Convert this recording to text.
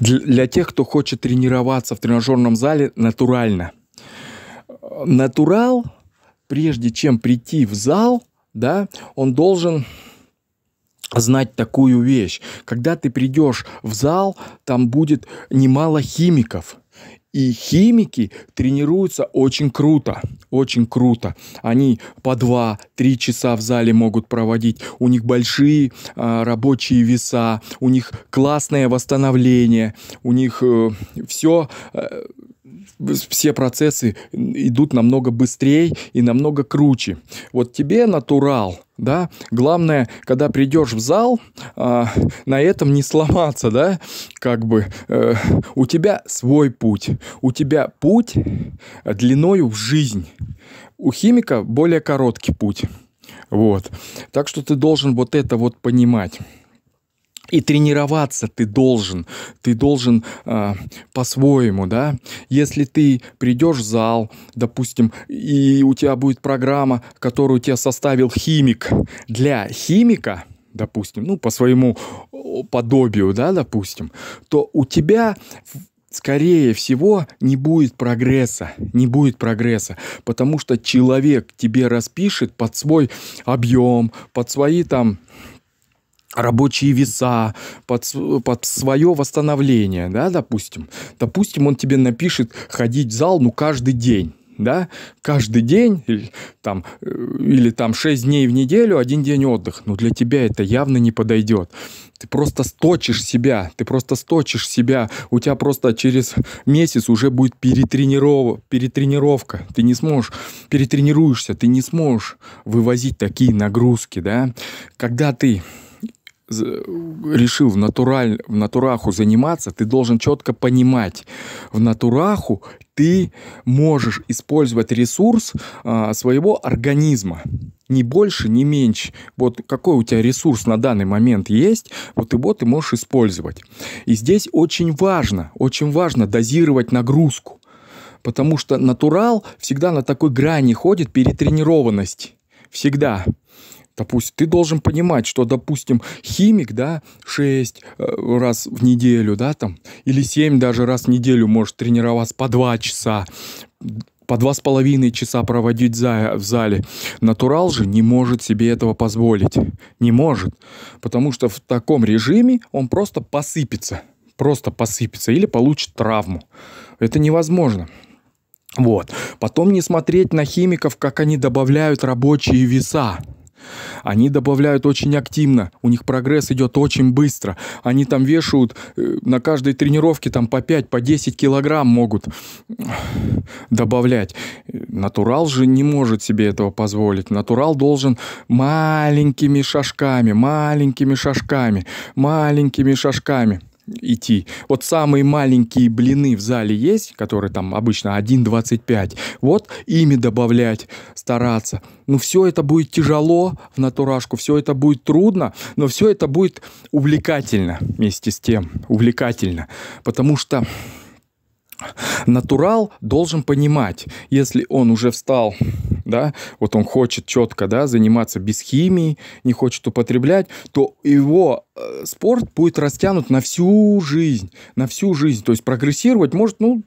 для тех, кто хочет тренироваться в тренажерном зале натурально. Натурал, прежде чем прийти в зал, да, он должен знать такую вещь. Когда ты придешь в зал, там будет немало химиков – и химики тренируются очень круто, очень круто. Они по 2-3 часа в зале могут проводить. У них большие э, рабочие веса, у них классное восстановление, у них э, все... Э, все процессы идут намного быстрее и намного круче. Вот тебе натурал, да, главное, когда придешь в зал, э, на этом не сломаться, да, как бы э, у тебя свой путь, у тебя путь длиною в жизнь, у химика более короткий путь. Вот. Так что ты должен вот это вот понимать. И тренироваться ты должен, ты должен э, по-своему, да. Если ты придешь в зал, допустим, и у тебя будет программа, которую тебе составил химик для химика, допустим, ну, по своему подобию, да, допустим, то у тебя скорее всего, не будет прогресса, не будет прогресса, потому что человек тебе распишет под свой объем, под свои там рабочие веса, под, под свое восстановление, да, допустим. Допустим, он тебе напишет ходить в зал, ну, каждый день да, каждый день или там, э, или там 6 дней в неделю, один день отдых. Но для тебя это явно не подойдет. Ты просто сточишь себя, ты просто сточишь себя. У тебя просто через месяц уже будет перетрениров... перетренировка. Ты не сможешь, перетренируешься, ты не сможешь вывозить такие нагрузки, да. Когда ты решил в, натураль, в натураху заниматься, ты должен четко понимать, в натураху ты можешь использовать ресурс а, своего организма. Ни больше, ни меньше. Вот какой у тебя ресурс на данный момент есть, вот его ты можешь использовать. И здесь очень важно, очень важно дозировать нагрузку. Потому что натурал всегда на такой грани ходит перетренированность. Всегда. Допустим, ты должен понимать, что, допустим, химик, да, 6 э, раз в неделю, да, там, или 7 даже раз в неделю может тренироваться по 2 часа, по два с половиной часа проводить в зале. Натурал же не может себе этого позволить. Не может. Потому что в таком режиме он просто посыпется. Просто посыпется или получит травму. Это невозможно. Вот. Потом не смотреть на химиков, как они добавляют рабочие веса. Они добавляют очень активно, у них прогресс идет очень быстро. Они там вешают э, на каждой тренировке там по 5, по 10 килограмм могут добавлять. Натурал же не может себе этого позволить. Натурал должен маленькими шажками, маленькими шажками, маленькими шажками идти. Вот самые маленькие блины в зале есть, которые там обычно 1,25. Вот ими добавлять, стараться. Ну, все это будет тяжело в натурашку, все это будет трудно, но все это будет увлекательно вместе с тем. Увлекательно. Потому что натурал должен понимать, если он уже встал да, вот он хочет четко, да, заниматься без химии, не хочет употреблять, то его э, спорт будет растянут на всю жизнь, на всю жизнь. То есть прогрессировать может, ну,